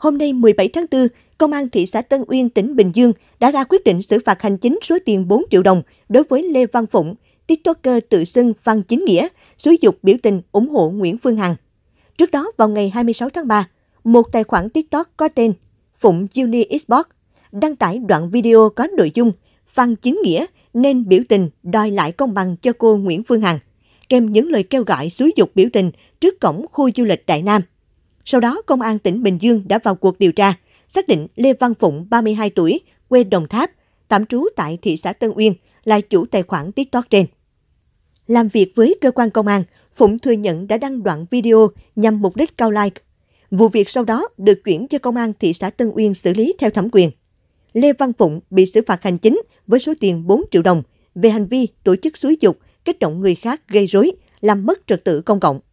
hôm nay 17 tháng 4, Công an thị xã Tân Uyên, tỉnh Bình Dương đã ra quyết định xử phạt hành chính số tiền 4 triệu đồng đối với Lê Văn Phụng, TikToker tự xưng Văn Chính Nghĩa, xúi dục biểu tình ủng hộ Nguyễn Phương Hằng. Trước đó, vào ngày 26 tháng 3, một tài khoản TikTok có tên Phụng Uni Xbox đăng tải đoạn video có nội dung Văn Chính Nghĩa nên biểu tình đòi lại công bằng cho cô Nguyễn Phương Hằng, kèm những lời kêu gọi xúi dục biểu tình trước cổng khu du lịch Đại Nam. Sau đó, Công an tỉnh Bình Dương đã vào cuộc điều tra, xác định Lê Văn Phụng, 32 tuổi, quê Đồng Tháp, tạm trú tại thị xã Tân Uyên, là chủ tài khoản TikTok trên. Làm việc với cơ quan công an, Phụng thừa nhận đã đăng đoạn video nhằm mục đích cao like. Vụ việc sau đó được chuyển cho công an thị xã Tân Uyên xử lý theo thẩm quyền. Lê Văn Phụng bị xử phạt hành chính với số tiền 4 triệu đồng về hành vi tổ chức xúi dục, kích động người khác gây rối, làm mất trật tự công cộng.